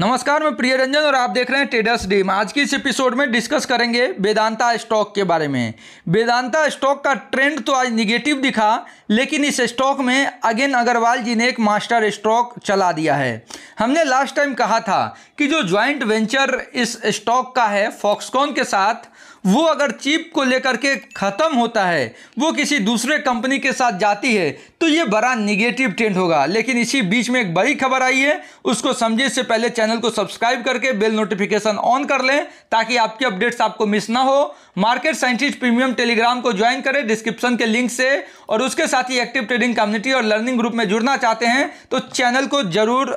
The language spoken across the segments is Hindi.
नमस्कार मैं प्रिय रंजन और आप देख रहे हैं ट्रेडर्स डीम आज की इस एपिसोड में डिस्कस करेंगे वेदांता स्टॉक के बारे में वेदांता स्टॉक का ट्रेंड तो आज निगेटिव दिखा लेकिन इस स्टॉक में अगेन अग्रवाल जी ने एक मास्टर स्टॉक चला दिया है हमने लास्ट टाइम कहा था कि जो ज्वाइंट वेंचर इस स्टॉक का है फॉक्सकॉन के साथ वो अगर चिप को लेकर के ख़त्म होता है वो किसी दूसरे कंपनी के साथ जाती है तो ये बड़ा निगेटिव ट्रेंड होगा लेकिन इसी बीच में एक बड़ी खबर आई है उसको समझे से पहले चैनल को सब्सक्राइब करके बेल नोटिफिकेशन ऑन कर लें ताकि आपके अपडेट्स आपको मिस ना हो मार्केट साइंटिस्ट प्रीमियम टेलीग्राम को ज्वाइन करें डिस्क्रिप्शन के लिंक से और उसके साथ ही एक्टिव ट्रेडिंग कम्युनिटी और लर्निंग ग्रुप में जुड़ना चाहते हैं तो चैनल को जरूर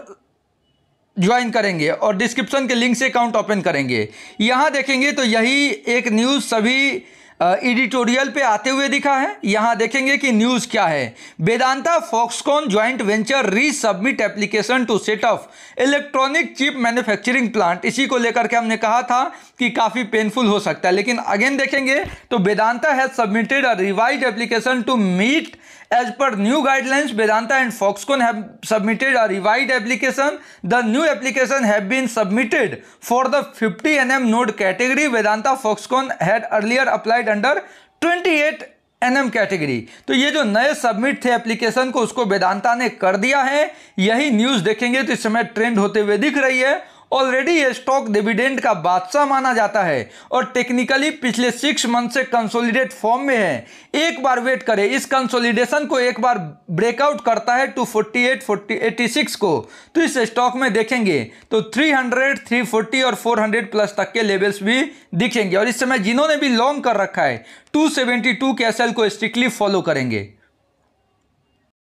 ज्वाइन करेंगे और डिस्क्रिप्शन के लिंक से अकाउंट ओपन करेंगे यहाँ देखेंगे तो यही एक न्यूज़ सभी एडिटोरियल पे आते हुए दिखा है यहाँ देखेंगे कि न्यूज़ क्या है Vedanta Foxconn joint venture resubmit application to set up electronic chip manufacturing plant इसी को लेकर के हमने कहा था कि काफ़ी पेनफुल हो सकता है लेकिन अगेन देखेंगे तो Vedanta has submitted a revise application to meet as per new guidelines Vedanta and Foxconn have submitted a revised application the new application have been submitted for the 50 N M node category Vedanta Foxconn had earlier applied under 28 eight category तो ये जो नए सबमिट थे एप्लीकेशन को उसको वेदांता ने कर दिया है यही न्यूज़ देखेंगे तो इस समय ट्रेंड होते हुए दिख रही है ऑलरेडी ये स्टॉक डिविडेंड का बादशाह माना जाता है और टेक्निकली पिछले सिक्स मंथ से कंसोलिडेट फॉर्म में है एक बार वेट करें इस कंसोलिडेशन को एक बार ब्रेकआउट करता है two forty eight forty eighty six को तो इस स्टॉक में देखेंगे तो थ्री हंड्रेड थ्री फोर्टी और फोर हंड्रेड प्लस तक के लेवल्स भी दिखेंगे और इस समय जिन्होंने भी लॉन्ग कर रखा है टू सेवेंटी टू के एस एल को स्ट्रिक्टली फॉलो करेंगे